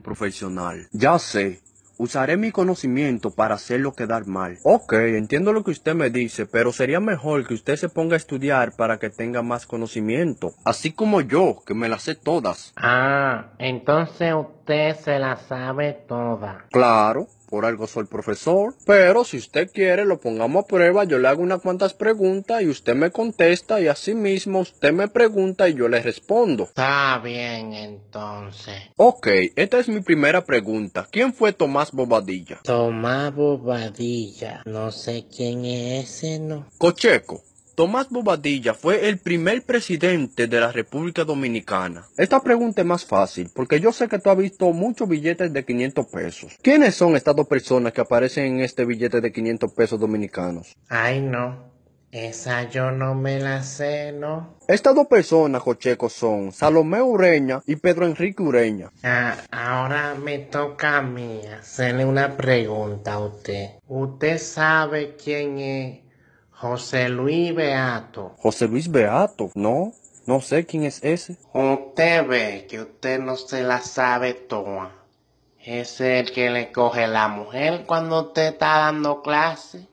profesional. Ya sé, Usaré mi conocimiento para hacerlo quedar mal. Ok, entiendo lo que usted me dice, pero sería mejor que usted se ponga a estudiar para que tenga más conocimiento. Así como yo, que me las sé todas. Ah, entonces usted se la sabe toda. Claro. Por algo soy profesor. Pero si usted quiere, lo pongamos a prueba. Yo le hago unas cuantas preguntas y usted me contesta. Y así mismo usted me pregunta y yo le respondo. Está bien, entonces. Ok, esta es mi primera pregunta. ¿Quién fue Tomás Bobadilla? Tomás Bobadilla. No sé quién es ese, ¿no? Cocheco. Tomás Bobadilla fue el primer presidente de la República Dominicana. Esta pregunta es más fácil porque yo sé que tú has visto muchos billetes de 500 pesos. ¿Quiénes son estas dos personas que aparecen en este billete de 500 pesos dominicanos? Ay, no. Esa yo no me la sé, ¿no? Estas dos personas, Jocheco, son Salomé Ureña y Pedro Enrique Ureña. Ah, ahora me toca a mí hacerle una pregunta a usted. ¿Usted sabe quién es José Luis Beato. José Luis Beato, no, no sé quién es ese. Usted ve que usted no se la sabe toda. Es el que le coge la mujer cuando usted está dando clase.